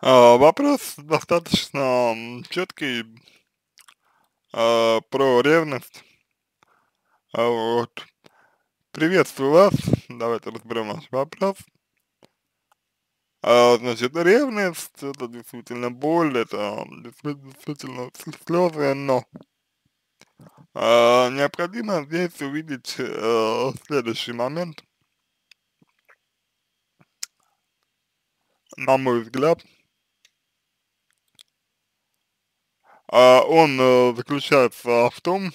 А, вопрос достаточно четкий а, про ревность. А вот. Приветствую вас. Давайте разберем наш вопрос. значит, ревность, это действительно боль, это действительно слезы, но необходимо здесь увидеть э, следующий момент. На мой взгляд, а, он э, заключается в том,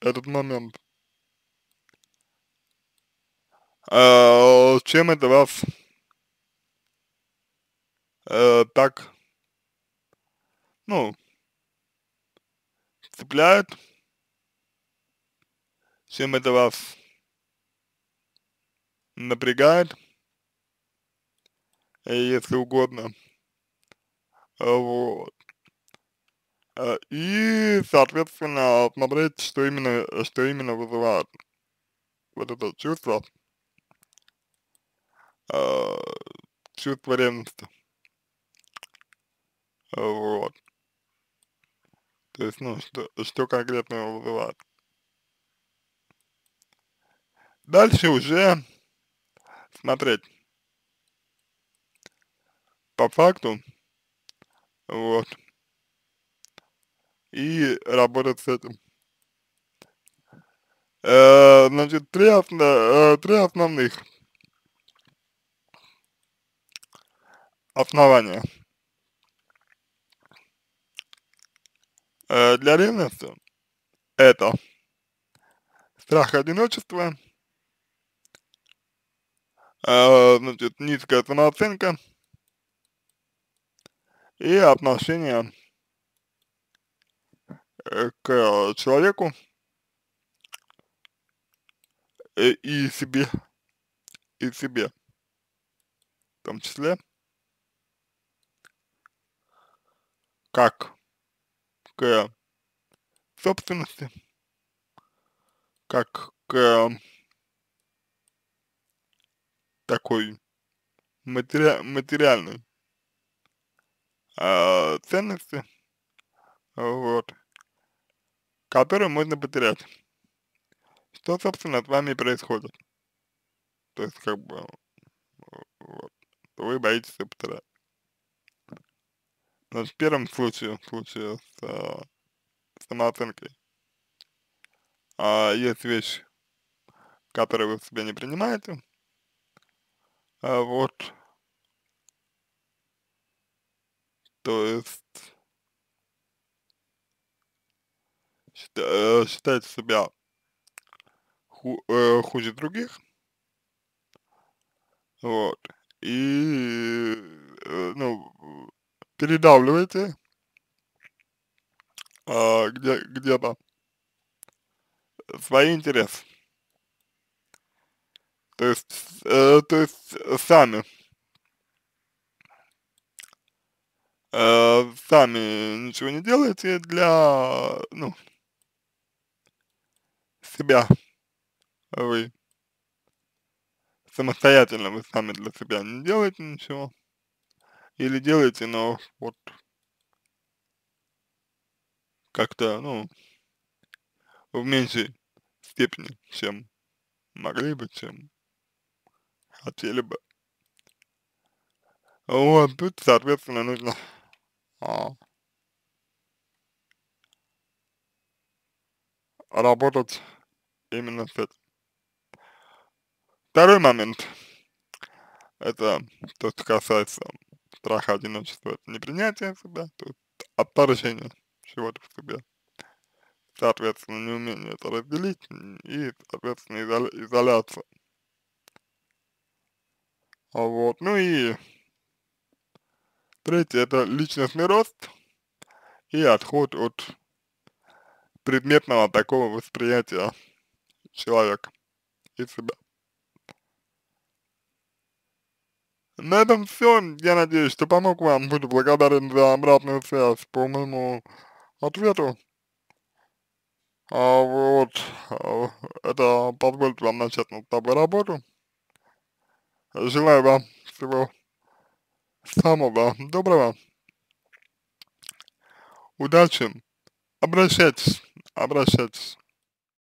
этот момент, э, чем это вас э, так, ну, цепляет, чем это вас напрягает, если угодно. Вот. Э, и, соответственно, смотреть, что именно, э, что именно вызывает вот это чувство, э, чувство ревности. Вот. То есть, ну, что, что конкретно его вызывает. Дальше уже смотреть по факту, вот, и работать с этим. Э, значит, три, основ, э, три основных основания э, для ревности это страх одиночества, э, значит, низкая самооценка и отношения к э, человеку э, и себе, и себе, в том числе, как к собственности, как к такой матери материальной э, ценности, вот, которую можно потерять. Что, собственно, с вами происходит? То есть, как бы, вот, вы боитесь их потерять. Но ну, в первом случае, в случае с э, самооценкой, э, есть вещь, которую вы в себе не принимаете, э, вот, то есть, э, считать себя ху, э, хуже других, вот, и, э, ну, передавливаете э, где, где-то свои интересы. То есть, э, то есть э, сами, э, сами ничего не делаете для, ну, себя вы самостоятельно, вы сами для себя не делаете ничего, или делаете, но вот как-то, ну, в меньшей степени, чем могли бы, чем хотели бы. Вот, тут, соответственно, нужно а, работать Именно с этим. Второй момент. Это то, что касается страха одиночества. Это непринятие себя, то отторжение чего-то в себе. Соответственно, неумение это разделить и, соответственно, изоляция. Вот. Ну и третье это личностный рост и отход от предметного такого восприятия человек и себя. На этом все. Я надеюсь, что помог вам. Буду благодарен за обратную связь по моему ответу. А вот, э, это позволит вам начать над тобой работу. Желаю вам всего самого доброго. Удачи. Обращайтесь, обращайтесь.